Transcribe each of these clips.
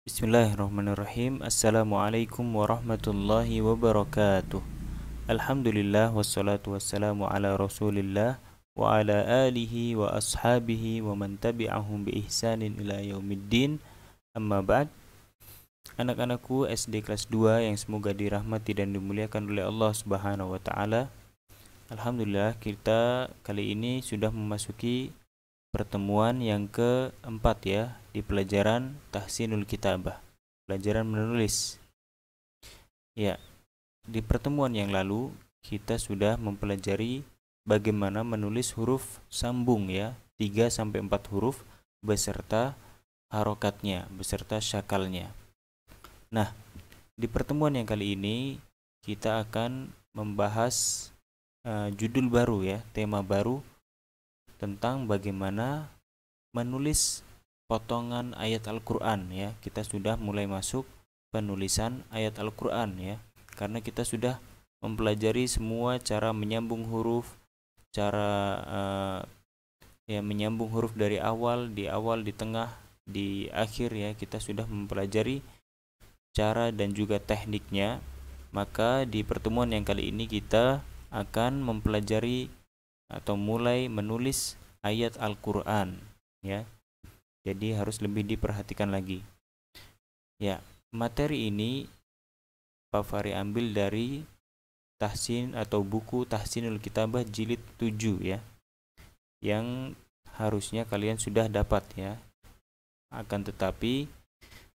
Bismillahirrahmanirrahim Assalamualaikum warahmatullahi wabarakatuh Alhamdulillah wassalatu wassalamu ala rasulillah Wa ala alihi wa ashabihi wa man tabi'ahum bi ihsanin ila yaumiddin Amma ba'd Anak-anakku SD kelas 2 yang semoga dirahmati dan dimuliakan oleh Allah Subhanahu wa taala. Alhamdulillah kita kali ini sudah memasuki pertemuan yang keempat ya di pelajaran Tahsinul Kitabah, pelajaran menulis. Ya, di pertemuan yang lalu kita sudah mempelajari bagaimana menulis huruf sambung ya, 3 sampai 4 huruf beserta harokatnya, beserta syakalnya. Nah, di pertemuan yang kali ini kita akan membahas uh, judul baru ya, tema baru tentang bagaimana menulis potongan ayat Al-Qur'an ya. Kita sudah mulai masuk penulisan ayat Al-Qur'an ya. Karena kita sudah mempelajari semua cara menyambung huruf, cara uh, ya menyambung huruf dari awal, di awal, di tengah, di akhir ya. Kita sudah mempelajari cara dan juga tekniknya. Maka di pertemuan yang kali ini kita akan mempelajari atau mulai menulis ayat Al-Qur'an ya. Jadi harus lebih diperhatikan lagi. Ya, materi ini Pak Fahri ambil dari tahsin atau buku Tahsinul Kitabah jilid 7 ya. Yang harusnya kalian sudah dapat ya. Akan tetapi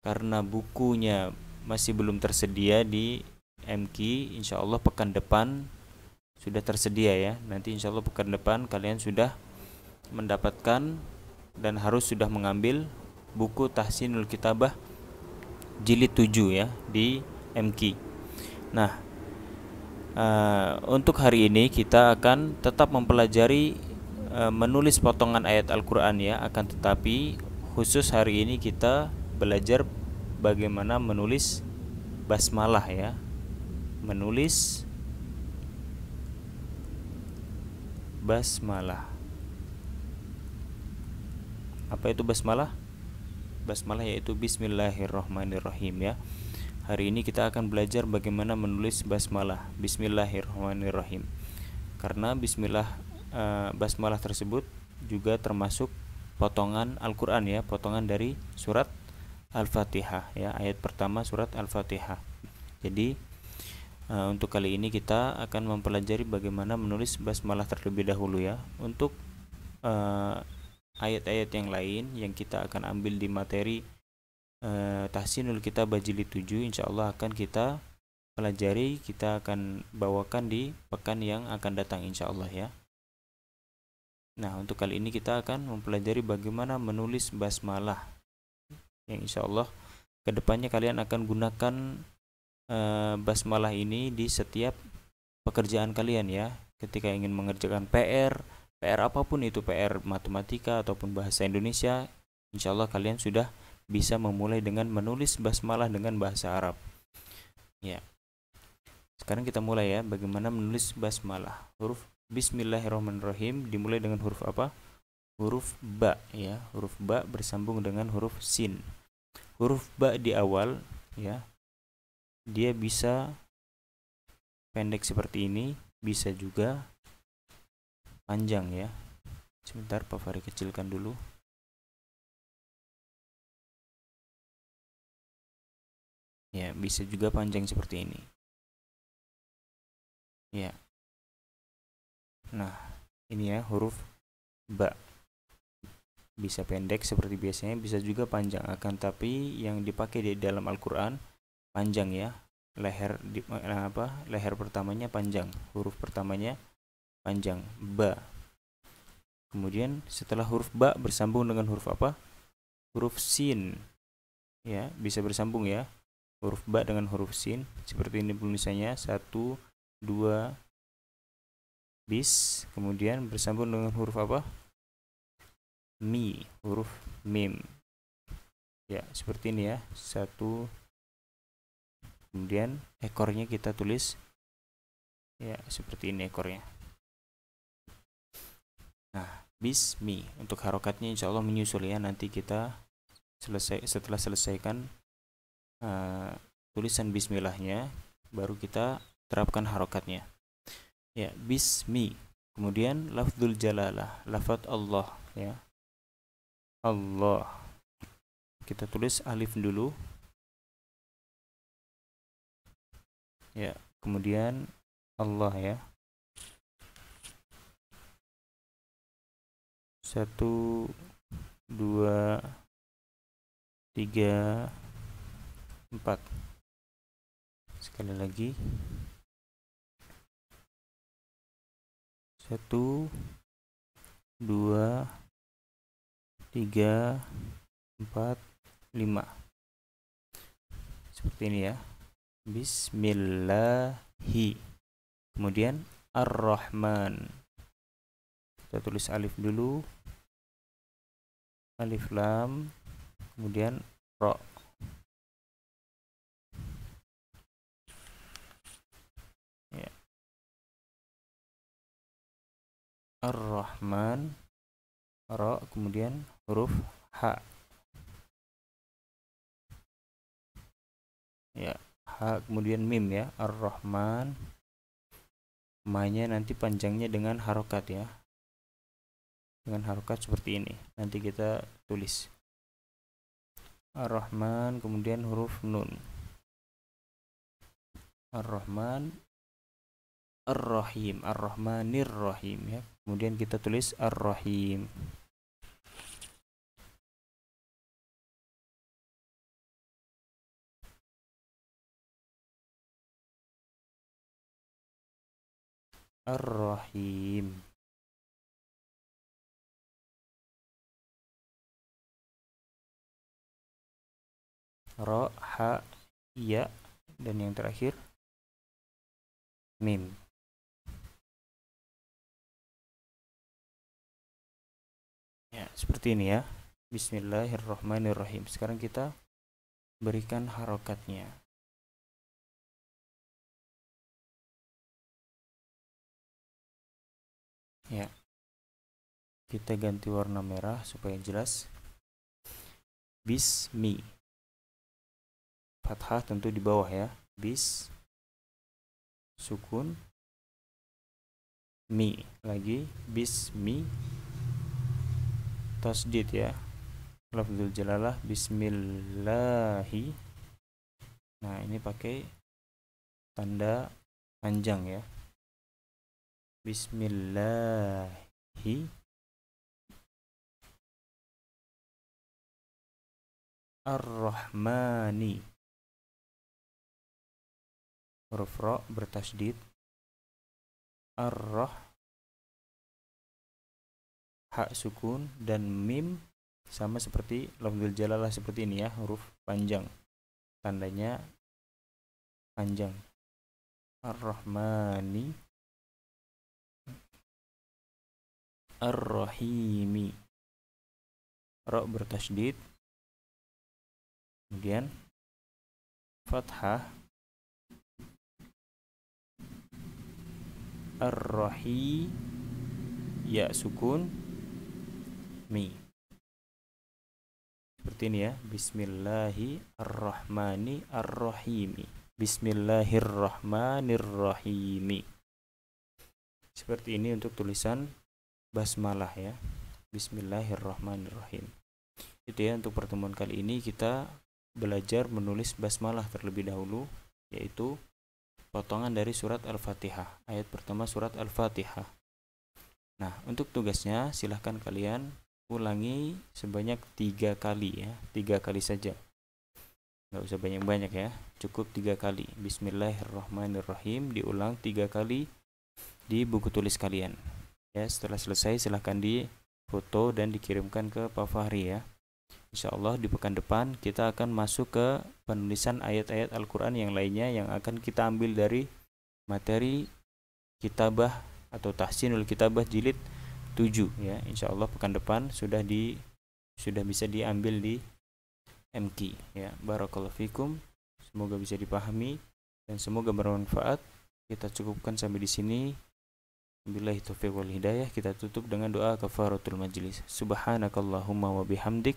karena bukunya masih belum tersedia di MQ, insya Allah pekan depan sudah tersedia ya. Nanti insya Allah pekan depan kalian sudah mendapatkan dan harus sudah mengambil buku Tahsinul Kitabah jilid 7 ya di MK. Nah, uh, untuk hari ini kita akan tetap mempelajari uh, menulis potongan ayat Al-Qur'an ya, akan tetapi khusus hari ini kita belajar bagaimana menulis basmalah ya. Menulis basmalah apa itu basmalah basmalah yaitu bismillahirrahmanirrahim ya hari ini kita akan belajar bagaimana menulis basmalah bismillahirrahmanirrahim karena bismillah e, basmalah tersebut juga termasuk potongan Al-Qur'an ya potongan dari surat Al-Fatihah ya ayat pertama surat Al-Fatihah jadi e, untuk kali ini kita akan mempelajari bagaimana menulis basmalah terlebih dahulu ya untuk e, ayat-ayat yang lain yang kita akan ambil di materi uh, Tahsinul Kitab bajili 7 insya Allah akan kita pelajari kita akan bawakan di pekan yang akan datang insya Allah ya Nah untuk kali ini kita akan mempelajari bagaimana menulis basmalah yang insya Allah kedepannya kalian akan gunakan uh, basmalah ini di setiap pekerjaan kalian ya ketika ingin mengerjakan PR PR apapun itu PR matematika ataupun bahasa Indonesia insya Allah kalian sudah bisa memulai dengan menulis basmalah dengan bahasa Arab ya sekarang kita mulai ya bagaimana menulis basmalah huruf Bismillahirrahmanirrahim dimulai dengan huruf apa huruf ba ya huruf ba bersambung dengan huruf sin huruf ba di awal ya dia bisa pendek seperti ini bisa juga panjang ya sebentar Pak Fahri kecilkan dulu ya bisa juga panjang seperti ini ya nah ini ya huruf ba bisa pendek seperti biasanya bisa juga panjang akan tapi yang dipakai di dalam Al-Qur'an panjang ya leher di, eh, apa leher pertamanya panjang huruf pertamanya panjang ba. Kemudian setelah huruf ba bersambung dengan huruf apa? Huruf sin. Ya, bisa bersambung ya. Huruf ba dengan huruf sin seperti ini tulisannya satu dua bis kemudian bersambung dengan huruf apa? mi, huruf mim. Ya, seperti ini ya. Satu kemudian ekornya kita tulis ya seperti ini ekornya. Nah, bismi untuk harokatnya insya Allah menyusul ya nanti kita selesai setelah selesaikan uh, tulisan bismillahnya baru kita terapkan harokatnya. Ya, bismi. Kemudian lafzul jalalah, lafat Allah ya. Allah. Kita tulis alif dulu. Ya, kemudian Allah ya. satu dua tiga empat sekali lagi satu dua tiga empat lima seperti ini ya Bismillahi kemudian Ar-Rahman kita tulis alif dulu alif lam kemudian ro ya. ar-rahman ro kemudian huruf h ya h kemudian mim ya ar-rahman mainnya nanti panjangnya dengan harokat ya dengan harokat seperti ini nanti kita tulis Ar-Rahman kemudian huruf Nun Ar-Rahman Ar-Rahim Ar-Rahmanir Rahim ya kemudian kita tulis Ar-Rahim Ar-Rahim ro, ha, ya, dan yang terakhir mim. Ya, seperti ini ya. Bismillahirrahmanirrahim. Sekarang kita berikan harokatnya. Ya. Kita ganti warna merah supaya jelas. Bismi fathah tentu di bawah ya bis sukun mi lagi bis bismi tasdid ya lafzul jalalah bismillahi nah ini pakai tanda panjang ya bismillahi ar-rahmani huruf ro bertasdid ar-roh hak sukun dan mim sama seperti lafzul jalalah seperti ini ya huruf panjang tandanya panjang ar-rahmani ar-rahimi ro bertasdid kemudian fathah Ar-Rahi Ya sukun Mi Seperti ini ya Bismillahirrahmanirrahim Bismillahirrahmanirrahim Seperti ini untuk tulisan basmalah ya Bismillahirrahmanirrahim Itu ya untuk pertemuan kali ini kita belajar menulis basmalah terlebih dahulu yaitu potongan dari surat Al-Fatihah, ayat pertama surat Al-Fatihah. Nah, untuk tugasnya silahkan kalian ulangi sebanyak tiga kali ya, tiga kali saja. Gak usah banyak-banyak ya, cukup tiga kali. Bismillahirrahmanirrahim diulang tiga kali di buku tulis kalian. Ya, setelah selesai silahkan di foto dan dikirimkan ke Pak Fahri ya. Insya Allah di pekan depan kita akan masuk ke penulisan ayat-ayat Al-Quran yang lainnya yang akan kita ambil dari materi kitabah atau tahsinul kitabah jilid 7 ya insya Allah pekan depan sudah di sudah bisa diambil di MK ya barakallahu fikum semoga bisa dipahami dan semoga bermanfaat kita cukupkan sampai di sini billahi taufiq wal hidayah kita tutup dengan doa kafaratul majlis subhanakallahumma wa bihamdik